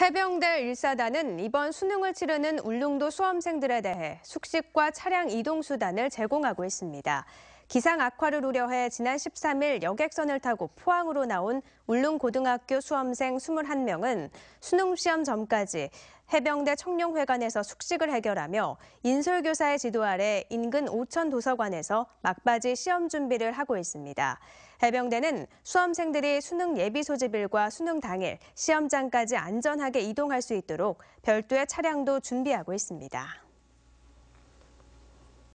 해병대 1사단은 이번 수능을 치르는 울릉도 수험생들에 대해 숙식과 차량 이동 수단을 제공하고 있습니다. 기상 악화를 우려해 지난 13일 여객선을 타고 포항으로 나온 울릉고등학교 수험생 21명은 수능시험 전까지 해병대 청룡회관에서 숙식을 해결하며 인솔교사의 지도 아래 인근 오천 도서관에서 막바지 시험 준비를 하고 있습니다. 해병대는 수험생들이 수능 예비 소집일과 수능 당일 시험장까지 안전하게 이동할 수 있도록 별도의 차량도 준비하고 있습니다.